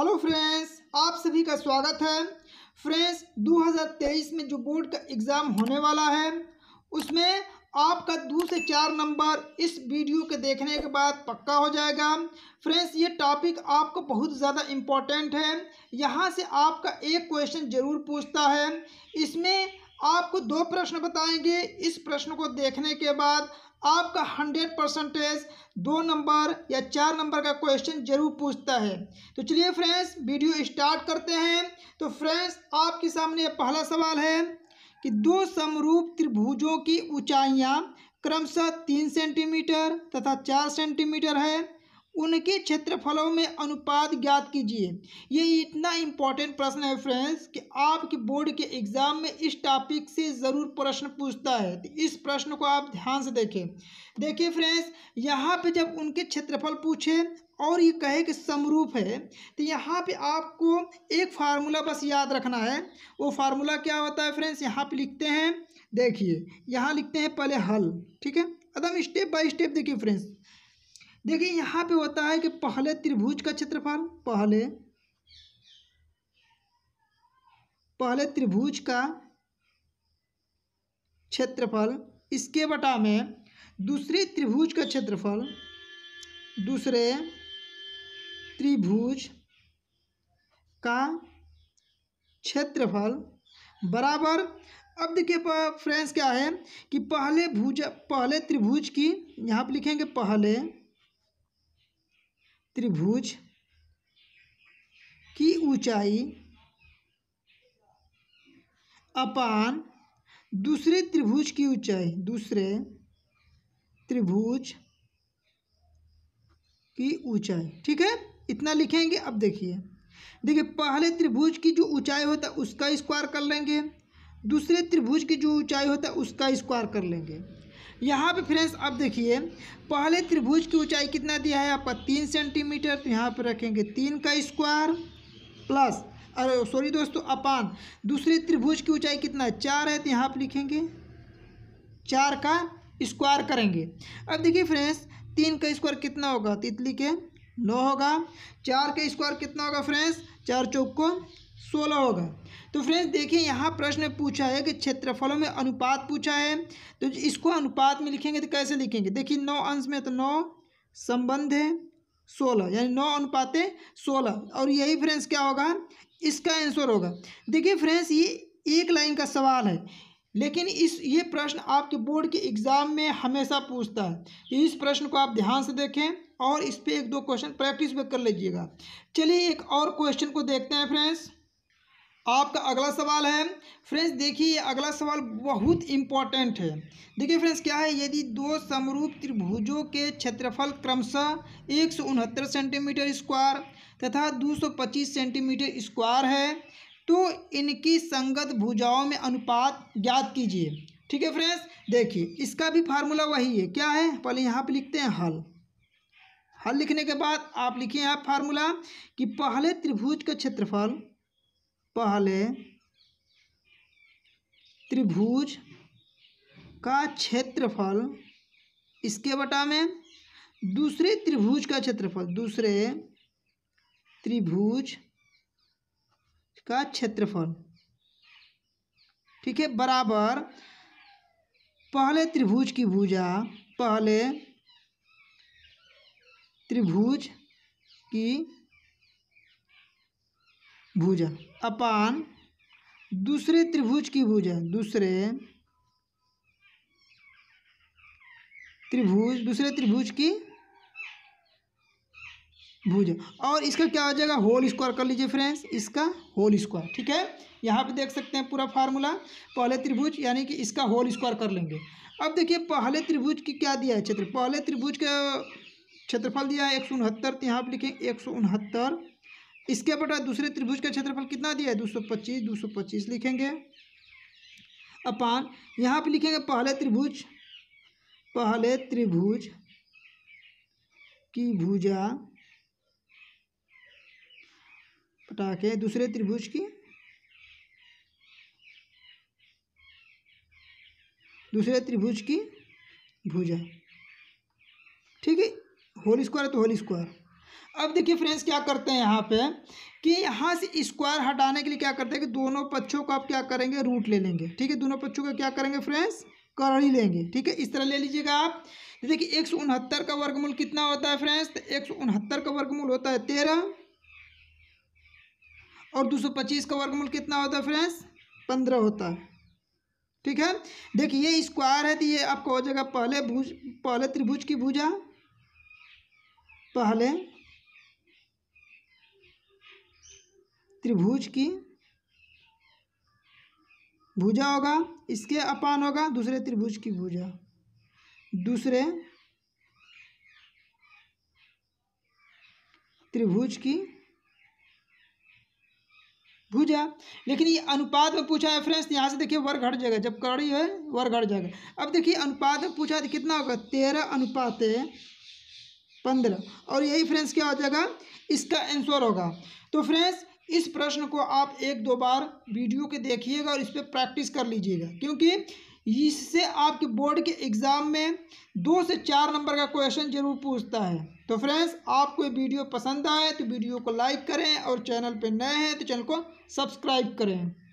hello friends आप सभी का स्वागत है फ्रेंड्स 2023 में जो बोर्ड का एग्ज़ाम होने वाला है उसमें आपका दो से चार नंबर इस वीडियो के देखने के बाद पक्का हो जाएगा फ्रेंड्स ये टॉपिक आपको बहुत ज़्यादा इम्पॉर्टेंट है यहाँ से आपका एक क्वेश्चन ज़रूर पूछता है इसमें आपको दो प्रश्न बताएंगे इस प्रश्न को देखने के बाद आपका हंड्रेड परसेंटेज दो नंबर या चार नंबर का क्वेश्चन जरूर पूछता है तो चलिए फ्रेंड्स वीडियो स्टार्ट करते हैं तो फ्रेंड्स आपके सामने पहला सवाल है कि दो समरूप त्रिभुजों की ऊंचाइयां क्रमशः तीन सेंटीमीटर तथा चार सेंटीमीटर है उनके क्षेत्रफलों में अनुपात ज्ञात कीजिए ये इतना इम्पॉर्टेंट प्रश्न है फ्रेंड्स कि आपके बोर्ड के एग्जाम में इस टॉपिक से ज़रूर प्रश्न पूछता है तो इस प्रश्न को आप ध्यान से देखें देखिए फ्रेंड्स यहाँ पे जब उनके क्षेत्रफल पूछे और ये कहे कि समरूप है तो यहाँ पे आपको एक फार्मूला बस याद रखना है वो फार्मूला क्या होता है फ्रेंड्स यहाँ पर लिखते हैं देखिए यहाँ लिखते हैं पहले हल ठीक है एकदम स्टेप बाई स्टेप देखिए फ्रेंड्स देखिए यहाँ पे होता है कि पहले त्रिभुज का क्षेत्रफल पहले पहले त्रिभुज का क्षेत्रफल इसके बटा में दूसरे त्रिभुज का क्षेत्रफल दूसरे त्रिभुज का क्षेत्रफल बराबर अब देखिए फ्रेंड्स क्या है कि पहले भुज पहले त्रिभुज की यहाँ पर लिखेंगे पहले त्रिभुज की ऊंचाई अपान दूसरे त्रिभुज की ऊंचाई दूसरे त्रिभुज की ऊंचाई ठीक है इतना लिखेंगे अब देखिए देखिए पहले त्रिभुज की जो ऊंचाई होता है उसका स्क्वायर कर लेंगे दूसरे त्रिभुज की जो ऊंचाई होता है उसका स्क्वायर कर लेंगे यहाँ पे फ्रेंड्स अब देखिए पहले त्रिभुज की ऊंचाई कितना दिया है आपका तीन सेंटीमीटर तो यहाँ पर रखेंगे तीन का स्क्वायर प्लस अरे सॉरी दोस्तों अपान दूसरे त्रिभुज की ऊंचाई कितना है चार है तो यहाँ पर लिखेंगे चार का स्क्वायर करेंगे अब देखिए फ्रेंड्स तीन का स्क्वायर कितना होगा तो के नौ होगा चार का स्क्वायर कितना होगा फ्रेंड्स चार चौक को सोलह होगा तो फ्रेंड्स देखिए यहाँ प्रश्न पूछा है कि क्षेत्रफलों में अनुपात पूछा है तो इसको अनुपात में लिखेंगे तो कैसे लिखेंगे देखिए नौ अंश में तो नौ संबंध है सोलह यानी नौ अनुपातें सोलह और यही फ्रेंड्स क्या होगा इसका आंसर होगा देखिए फ्रेंड्स ये एक लाइन का सवाल है लेकिन इस ये प्रश्न आपके बोर्ड के एग्ज़ाम में हमेशा पूछता है तो इस प्रश्न को आप ध्यान से देखें और इस पर एक दो क्वेश्चन प्रैक्टिस में कर लीजिएगा चलिए एक और क्वेश्चन को देखते हैं फ्रेंड्स आपका अगला सवाल है फ्रेंड्स देखिए ये अगला सवाल बहुत इम्पॉर्टेंट है देखिए फ्रेंड्स क्या है यदि दो समरूप त्रिभुजों के क्षेत्रफल क्रमशः एक सौ उनहत्तर सेंटीमीटर स्क्वायर तथा दो सौ पच्चीस सेंटीमीटर स्क्वायर है तो इनकी संगत भुजाओं में अनुपात ज्ञात कीजिए ठीक है फ्रेंड्स देखिए इसका भी फार्मूला वही है क्या है पहले यहाँ पर लिखते हैं हल हल लिखने के बाद आप लिखिए यहाँ फार्मूला कि पहले त्रिभुज का क्षेत्रफल पहले त्रिभुज का क्षेत्रफल इसके बटा में दूसरे त्रिभुज का क्षेत्रफल दूसरे त्रिभुज का क्षेत्रफल ठीक है बराबर पहले त्रिभुज की भुजा पहले त्रिभुज की भुजा अपान दूसरे त्रिभुज की भुजा दूसरे त्रिभुज दूसरे त्रिभुज की भुज और इसका क्या हो जाएगा होल स्क्वायर कर लीजिए फ्रेंड्स इसका होल स्क्वायर ठीक है यहाँ पे देख सकते हैं पूरा फार्मूला पहले त्रिभुज यानी कि इसका होल स्क्वायर कर लेंगे अब देखिए पहले त्रिभुज की क्या दिया है क्षेत्र पहले त्रिभुज का क्षेत्रफल दिया है एक सौ उनहत्तर तो यहाँ पर लिखें एक सौ उनहत्तर इसके बटा दूसरे त्रिभुज का क्षेत्रफल कितना दिया है दो सौ पच्चीस दो सौ पच्चीस लिखेंगे अपान यहाँ पे लिखेंगे पहले त्रिभुज पहले त्रिभुज की भुजा पटा के दूसरे त्रिभुज की दूसरे त्रिभुज की भुजा ठीक है होल स्क्वायर तो होल स्क्वायर अब देखिए फ्रेंड्स क्या करते हैं यहाँ पे कि यहाँ से स्क्वायर हटाने के लिए क्या करते हैं कि दोनों पक्षों को आप क्या करेंगे रूट ले लेंगे ठीक है दोनों पक्षों का क्या करेंगे फ्रेंड्स कर ही लेंगे ठीक है इस तरह ले लीजिएगा आप जैसे कि एक का वर्गमूल कितना होता है फ्रेंड्स तो एक सौ उनहत्तर का वर्गमूल होता है तेरह और दो सौ पच्चीस का वर्गमूल कितना होता है फ्रेंड्स पंद्रह होता है ठीक है देखिए ये स्क्वायर है तो ये आपको हो जाएगा पहले भुज पहले त्रिभुज की भुजा पहले त्रिभुज की भुजा होगा इसके अपान होगा दूसरे त्रिभुज की भुजा दूसरे त्रिभुज की भुजा लेकिन ये अनुपात में पूछा है फ्रेंड्स यहाँ से देखिए वर्ग घट जाएगा जब कड़ी है वर्ग घट जाएगा अब देखिए अनुपात में पूछा है तो कितना होगा तेरह अनुपात पंद्रह और यही फ्रेंड्स क्या हो जाएगा इसका आंसर होगा तो फ्रेंड्स इस प्रश्न को आप एक दो बार वीडियो के देखिएगा और इस पर प्रैक्टिस कर लीजिएगा क्योंकि इससे आपके बोर्ड के एग्ज़ाम में दो से चार नंबर का क्वेश्चन जरूर पूछता है तो फ्रेंड्स आपको ये वीडियो पसंद आए तो वीडियो को लाइक करें और चैनल पर नए हैं तो चैनल को सब्सक्राइब करें